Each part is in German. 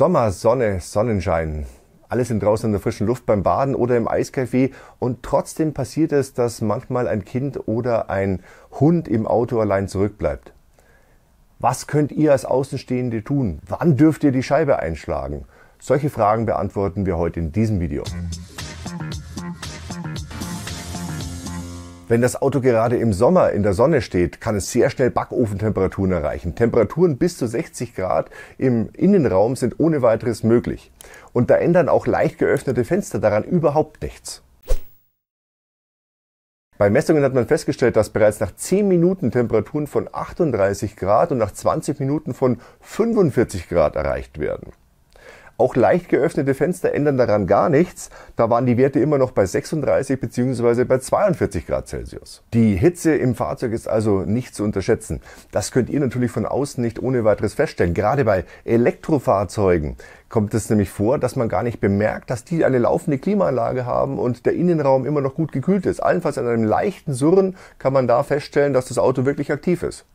Sommer, Sonne, Sonnenschein. Alle sind draußen in der frischen Luft beim Baden oder im Eiscafé und trotzdem passiert es, dass manchmal ein Kind oder ein Hund im Auto allein zurückbleibt. Was könnt ihr als Außenstehende tun? Wann dürft ihr die Scheibe einschlagen? Solche Fragen beantworten wir heute in diesem Video. Wenn das Auto gerade im Sommer in der Sonne steht, kann es sehr schnell Backofentemperaturen erreichen. Temperaturen bis zu 60 Grad im Innenraum sind ohne weiteres möglich. Und da ändern auch leicht geöffnete Fenster daran überhaupt nichts. Bei Messungen hat man festgestellt, dass bereits nach 10 Minuten Temperaturen von 38 Grad und nach 20 Minuten von 45 Grad erreicht werden. Auch leicht geöffnete Fenster ändern daran gar nichts. Da waren die Werte immer noch bei 36 bzw. bei 42 Grad Celsius. Die Hitze im Fahrzeug ist also nicht zu unterschätzen. Das könnt ihr natürlich von außen nicht ohne weiteres feststellen. Gerade bei Elektrofahrzeugen kommt es nämlich vor, dass man gar nicht bemerkt, dass die eine laufende Klimaanlage haben und der Innenraum immer noch gut gekühlt ist. Allenfalls an einem leichten Surren kann man da feststellen, dass das Auto wirklich aktiv ist.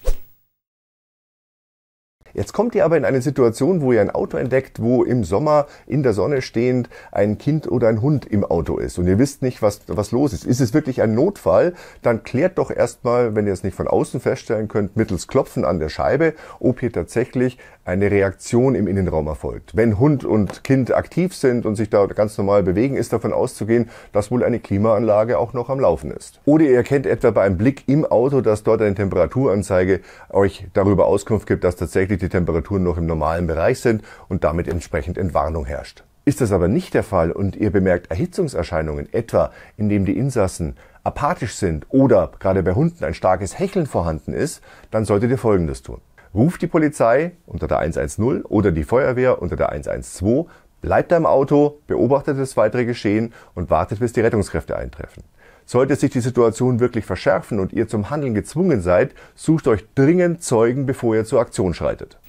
Jetzt kommt ihr aber in eine Situation, wo ihr ein Auto entdeckt, wo im Sommer in der Sonne stehend ein Kind oder ein Hund im Auto ist und ihr wisst nicht, was, was los ist. Ist es wirklich ein Notfall? Dann klärt doch erstmal, wenn ihr es nicht von außen feststellen könnt, mittels Klopfen an der Scheibe, ob hier tatsächlich eine Reaktion im Innenraum erfolgt. Wenn Hund und Kind aktiv sind und sich da ganz normal bewegen, ist davon auszugehen, dass wohl eine Klimaanlage auch noch am Laufen ist. Oder ihr erkennt etwa bei einem Blick im Auto, dass dort eine Temperaturanzeige euch darüber Auskunft gibt, dass tatsächlich die Temperaturen noch im normalen Bereich sind und damit entsprechend Entwarnung herrscht. Ist das aber nicht der Fall und ihr bemerkt Erhitzungserscheinungen, etwa indem die Insassen apathisch sind oder gerade bei Hunden ein starkes Hecheln vorhanden ist, dann solltet ihr Folgendes tun. Ruft die Polizei unter der 110 oder die Feuerwehr unter der 112, bleibt im Auto, beobachtet das weitere Geschehen und wartet, bis die Rettungskräfte eintreffen. Sollte sich die Situation wirklich verschärfen und ihr zum Handeln gezwungen seid, sucht euch dringend Zeugen, bevor ihr zur Aktion schreitet.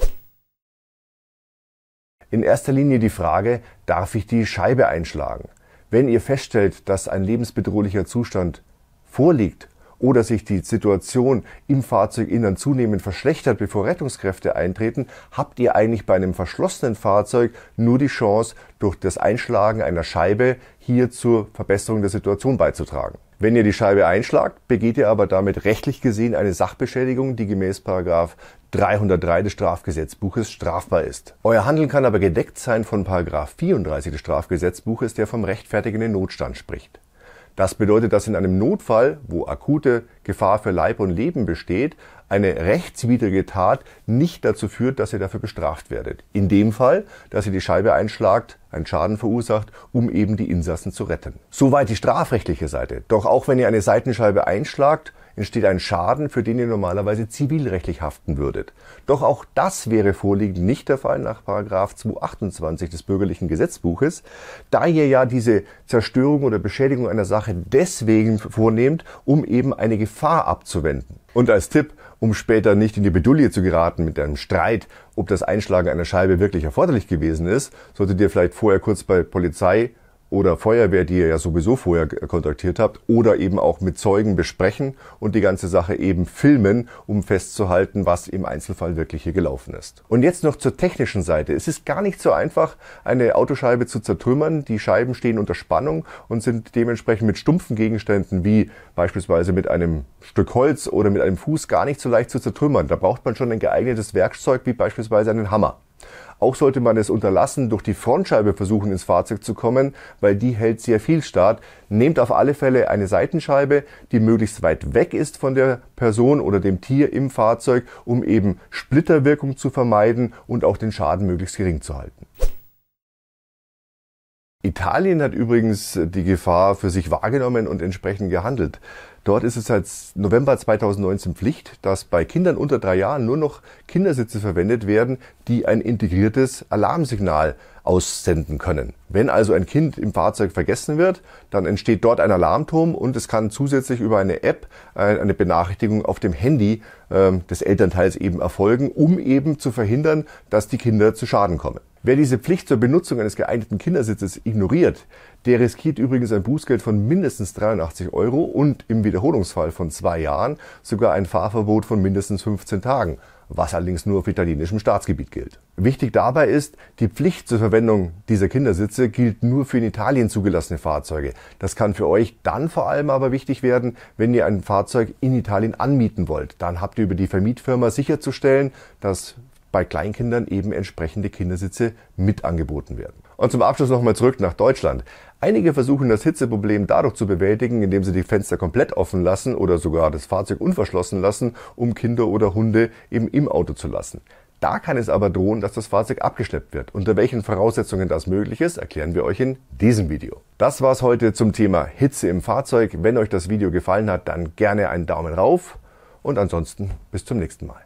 In erster Linie die Frage, darf ich die Scheibe einschlagen? Wenn ihr feststellt, dass ein lebensbedrohlicher Zustand vorliegt oder sich die Situation im Fahrzeuginnern zunehmend verschlechtert, bevor Rettungskräfte eintreten, habt ihr eigentlich bei einem verschlossenen Fahrzeug nur die Chance, durch das Einschlagen einer Scheibe hier zur Verbesserung der Situation beizutragen. Wenn ihr die Scheibe einschlagt, begeht ihr aber damit rechtlich gesehen eine Sachbeschädigung, die gemäß 303 des Strafgesetzbuches strafbar ist. Euer Handeln kann aber gedeckt sein von 34 des Strafgesetzbuches, der vom rechtfertigenden Notstand spricht das bedeutet, dass in einem Notfall, wo akute Gefahr für Leib und Leben besteht, eine rechtswidrige Tat nicht dazu führt, dass ihr dafür bestraft werdet. In dem Fall, dass ihr die Scheibe einschlagt, einen Schaden verursacht, um eben die Insassen zu retten. Soweit die strafrechtliche Seite. Doch auch wenn ihr eine Seitenscheibe einschlagt, entsteht ein Schaden, für den ihr normalerweise zivilrechtlich haften würdet. Doch auch das wäre vorliegend nicht der Fall nach 228 des bürgerlichen Gesetzbuches, da ihr ja diese Zerstörung oder Beschädigung einer Sache deswegen vornehmt, um eben eine Gefahr abzuwenden. Und als Tipp, um später nicht in die Bedulie zu geraten mit einem Streit, ob das Einschlagen einer Scheibe wirklich erforderlich gewesen ist, solltet ihr vielleicht vorher kurz bei Polizei oder Feuerwehr, die ihr ja sowieso vorher kontaktiert habt, oder eben auch mit Zeugen besprechen und die ganze Sache eben filmen, um festzuhalten, was im Einzelfall wirklich hier gelaufen ist. Und jetzt noch zur technischen Seite. Es ist gar nicht so einfach, eine Autoscheibe zu zertrümmern. Die Scheiben stehen unter Spannung und sind dementsprechend mit stumpfen Gegenständen wie beispielsweise mit einem Stück Holz oder mit einem Fuß gar nicht so leicht zu zertrümmern. Da braucht man schon ein geeignetes Werkzeug wie beispielsweise einen Hammer. Auch sollte man es unterlassen, durch die Frontscheibe versuchen, ins Fahrzeug zu kommen, weil die hält sehr viel Start. Nehmt auf alle Fälle eine Seitenscheibe, die möglichst weit weg ist von der Person oder dem Tier im Fahrzeug, um eben Splitterwirkung zu vermeiden und auch den Schaden möglichst gering zu halten. Italien hat übrigens die Gefahr für sich wahrgenommen und entsprechend gehandelt. Dort ist es seit November 2019 Pflicht, dass bei Kindern unter drei Jahren nur noch Kindersitze verwendet werden, die ein integriertes Alarmsignal aussenden können. Wenn also ein Kind im Fahrzeug vergessen wird, dann entsteht dort ein Alarmturm und es kann zusätzlich über eine App äh, eine Benachrichtigung auf dem Handy ähm, des Elternteils eben erfolgen, um eben zu verhindern, dass die Kinder zu Schaden kommen. Wer diese Pflicht zur Benutzung eines geeigneten Kindersitzes ignoriert, der riskiert übrigens ein Bußgeld von mindestens 83 Euro und im Wiederholungsfall von zwei Jahren sogar ein Fahrverbot von mindestens 15 Tagen, was allerdings nur auf italienischem Staatsgebiet gilt. Wichtig dabei ist, die Pflicht zur Verwendung dieser Kindersitze gilt nur für in Italien zugelassene Fahrzeuge. Das kann für euch dann vor allem aber wichtig werden, wenn ihr ein Fahrzeug in Italien anmieten wollt. Dann habt ihr über die Vermietfirma sicherzustellen, dass bei Kleinkindern eben entsprechende Kindersitze mit angeboten werden. Und zum Abschluss nochmal zurück nach Deutschland. Einige versuchen das Hitzeproblem dadurch zu bewältigen, indem sie die Fenster komplett offen lassen oder sogar das Fahrzeug unverschlossen lassen, um Kinder oder Hunde eben im Auto zu lassen. Da kann es aber drohen, dass das Fahrzeug abgeschleppt wird. Unter welchen Voraussetzungen das möglich ist, erklären wir euch in diesem Video. Das war's heute zum Thema Hitze im Fahrzeug. Wenn euch das Video gefallen hat, dann gerne einen Daumen rauf und ansonsten bis zum nächsten Mal.